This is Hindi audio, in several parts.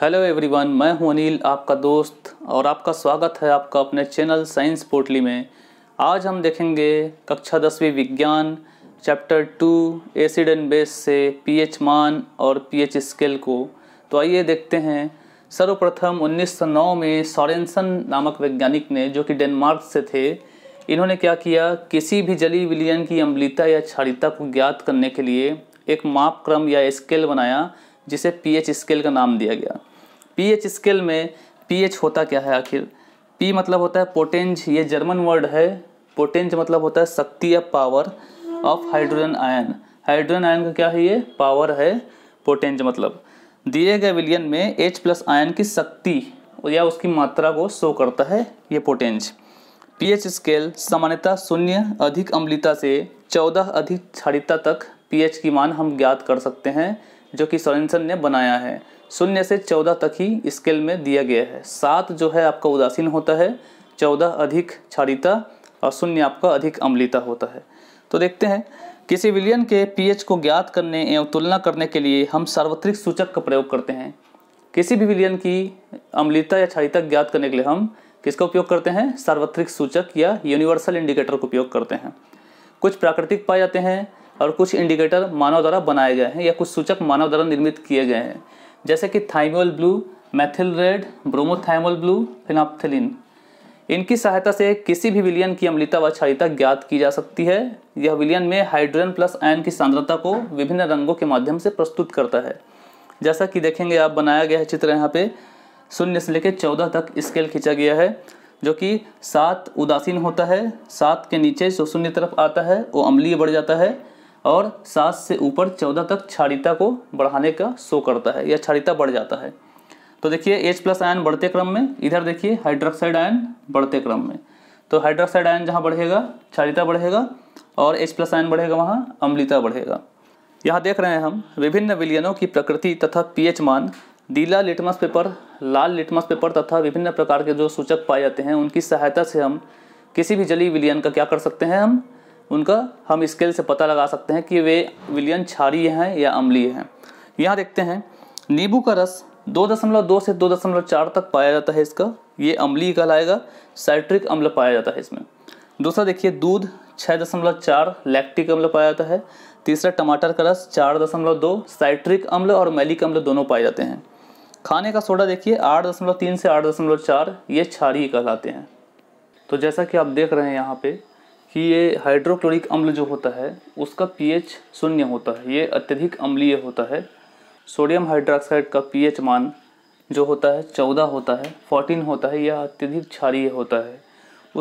हेलो एवरीवन मैं हूं अनिल आपका दोस्त और आपका स्वागत है आपका अपने चैनल साइंस पोर्टली में आज हम देखेंगे कक्षा दसवीं विज्ञान chapter two acid and base से पीएच मान और पीएच स्केल को तो आइए देखते हैं सर्वप्रथम 1909 में सॉरेंसन नामक वैज्ञानिक ने जो कि डेनमार्क से थे इन्होंने क्या किया किसी भी जली विलियन की अम्बलिता या क्षारिता को ज्ञात करने के लिए एक माप क्रम या स्केल बनाया जिसे पीएच स्केल का नाम दिया गया पीएच स्केल में पीएच होता क्या है आखिर पी मतलब होता है पोटेंज ये जर्मन वर्ड है पोटेंज मतलब होता है शक्ति या power of hydrogen ion hydrogen ion का क्या है ये पावर है पोटेंज मतलब दिए गए विलियन में H प्लस आयन की शक्ति या उसकी मात्रा को शो करता है ये पोटेंज पीएच स्केल सामान्यतः शून्य अधिक अम्लिता से 14 अधिक क्षारिता तक पीएच की मान हम ज्ञात कर सकते हैं जो कि सोरेंसन ने बनाया है शून्य से चौदह तक ही स्केल में दिया गया है सात जो है आपका उदासीन होता है चौदह अधिक क्षारिता और शून्य आपका अधिक अम्लिता होता है तो देखते हैं किसी विलियन के पीएच को ज्ञात करने एवं तुलना करने के लिए हम सार्वत्रिक सूचक का प्रयोग करते हैं किसी भी विलियन की अम्लिता या क्षारिता ज्ञात करने के लिए हम किसका उपयोग करते हैं सार्वत्रिक सूचक या यूनिवर्सल इंडिकेटर का उपयोग करते हैं कुछ प्राकृतिक पाए जाते हैं और कुछ इंडिकेटर मानव द्वारा बनाए गए हैं या कुछ सूचक मानव द्वारा निर्मित किए गए हैं जैसे कि thymol blue methyl red bromothymol blue phenolphthalein इनकी सहायता से किसी भी विलियन की अम्लता व क्षारिता ज्ञात की जा सकती है यह विलियन में हाइड्रोजन प्लस आयन की सांद्रता को विभिन्न रंगों के माध्यम से प्रस्तुत करता है जैसा कि देखेंगे आप बनाया गया है चित्र यहाँ पे शून्य से लेकर चौदह तक स्केल खींचा गया है जो कि सात उदासीन होता है सात के नीचे जो शून्य तरफ आता है वो अम्लीय बढ़ जाता है और सात से ऊपर चौदह तक क्षारिता को बढ़ाने का शो करता है या क्षारिता बढ़ जाता है तो देखिए एच प्लस आयन बढ़ते क्रम में इधर देखिए हाइड्रोक्साइड आयन बढ़ते क्रम में तो हाइड्रोक्साइड आयन जहाँ बढ़ेगा क्षारिता बढ़ेगा और एच प्लस आयन बढ़ेगा वहाँ अम्लिता बढ़ेगा यहाँ देख रहे हैं हम विभिन्न विलियनों की प्रकृति तथा पी मान दीला लिटमस पेपर लाल लिटमस पेपर तथा विभिन्न प्रकार के जो सूचक पाए जाते हैं उनकी सहायता से हम किसी भी जली विलियन का क्या कर सकते हैं हम उनका हम स्केल से पता लगा सकते हैं कि वे विलियन क्षारीय हैं या अम्लीय हैं यहाँ देखते हैं नींबू का रस दो दशमलव दो से दो दशमलव चार तक पाया जाता है इसका ये अम्लीय कहलाएगा साइट्रिक अम्ल पाया जाता है इसमें दूसरा देखिए दूध छः दशमलव चार लैक्टिक अम्ल पाया जाता है तीसरा टमाटर का रस चार दशमलव दो साइट्रिक अम्ल और मैलिक अम्ल दोनों पाए जाते हैं खाने का सोडा देखिए आठ दशमलव तीन से आठ दशमलव चार ये क्षारीय कहलाते हैं तो जैसा कि आप देख रहे हैं यहाँ पे कि ये हाइड्रोक्लोरिक अम्ल जो होता है उसका पीएच शून्य होता है ये अत्यधिक अम्लीय होता है सोडियम हाइड्रोक्साइड का पीएच मान जो होता है चौदह होता है फोर्टीन होता है यह अत्यधिक क्षारीय होता है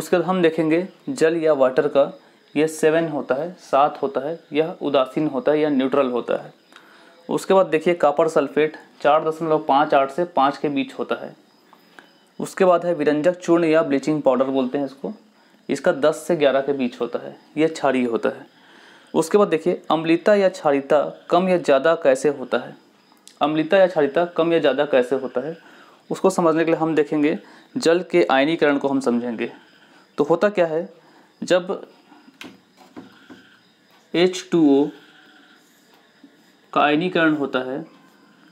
उसके बाद हम देखेंगे जल या वाटर का यह सेवन होता है सात होता है यह उदासीन होता है या न्यूट्रल होता है उसके बाद देखिए कापर सल्फेट चार दशमलव पाँच आठ से पाँच के बीच होता है उसके बाद है विरंजक चूर्ण या ब्लीचिंग पाउडर बोलते हैं इसको इसका 10 से 11 के बीच होता है यह क्षारीय होता है उसके बाद देखिए अम्लिता या क्षारिता कम या ज़्यादा कैसे होता है अम्लिता या क्षारिता कम या ज़्यादा कैसे होता है उसको समझने के लिए हम देखेंगे जल के आयनीकरण को हम समझेंगे तो होता क्या है जब H2O का आयनीकरण होता है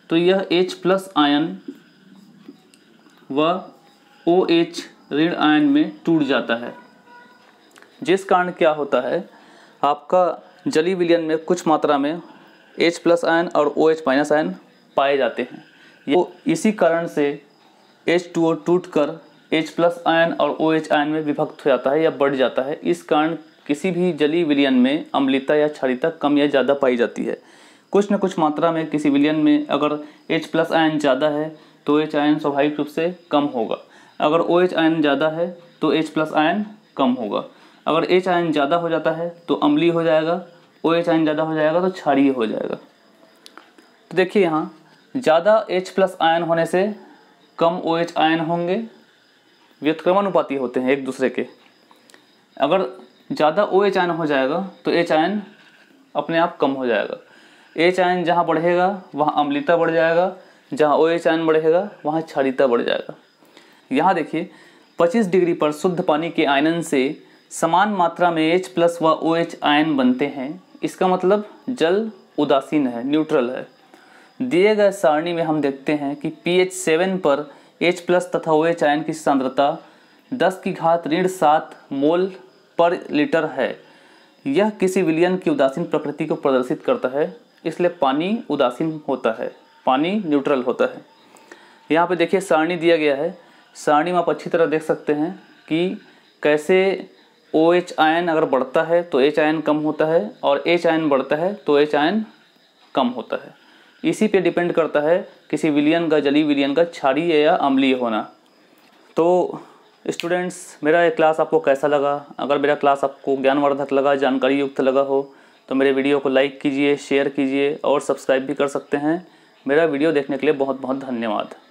तो यह H प्लस आयन व OH ऋण आयन में टूट जाता है जिस कारण क्या होता है आपका जली विलियन में कुछ मात्रा में H प्लस आयन और ओ एच माइनस आयन पाए जाते हैं वो इसी कारण से एच टू ओ टूट कर एच प्लस आयन और ओ OH आयन में विभक्त हो जाता है या बढ़ जाता है इस कारण किसी भी जली विलियन में अम्लिता या क्षारिता कम या ज़्यादा पाई जाती है कुछ न कुछ मात्रा में किसी विलियन में अगर एच प्लस आयन ज़्यादा है तो एच आयन स्वाभाविक रूप से कम होगा अगर ओ OH आयन ज़्यादा है तो एच प्लस आयन कम होगा अगर एच आयन ज़्यादा हो जाता है तो अम्लीय हो जाएगा ओ एच आयन ज़्यादा हो जाएगा तो क्षारीय हो जाएगा तो देखिए यहाँ ज़्यादा एच प्लस आयन होने से कम ओ एच आयन होंगे व्यक्रमानुपाती होते हैं एक दूसरे के अगर ज़्यादा ओ एच आयन हो जाएगा तो एच आयन अपने आप कम हो जाएगा एच आयन जहाँ बढ़ेगा वहाँ अम्लिता बढ़ जाएगा जहाँ ओ एच आयन बढ़ेगा वहाँ क्षारिता बढ़ जाएगा यहाँ देखिए 25 डिग्री पर शुद्ध पानी के आयनन से समान मात्रा में एच प्लस व ओ एच आयन बनते हैं इसका मतलब जल उदासीन है न्यूट्रल है दिए गए सारणी में हम देखते हैं कि पी एच सेवन पर एच प्लस तथा ओ एच आयन की सांद्रता दस की घात ऋण सात मोल पर लीटर है यह किसी विलियन की उदासीन प्रकृति को प्रदर्शित करता है इसलिए पानी उदासीन होता है पानी न्यूट्रल होता है यहाँ पे देखिए सारणी दिया गया है सारणी में आप अच्छी तरह देख सकते हैं कि कैसे ओ एच आयन अगर बढ़ता है तो एच आयन कम होता है और एच आयन बढ़ता है तो एच आयन कम होता है इसी पे डिपेंड करता है किसी विलियन का जली विलियन का छाड़ी या अम्लीय होना तो स्टूडेंट्स मेरा ये क्लास आपको कैसा लगा अगर मेरा क्लास आपको ज्ञानवर्धक लगा जानकारी युक्त लगा हो तो मेरे वीडियो को लाइक कीजिए शेयर कीजिए और सब्सक्राइब भी कर सकते हैं मेरा वीडियो देखने के लिए बहुत बहुत धन्यवाद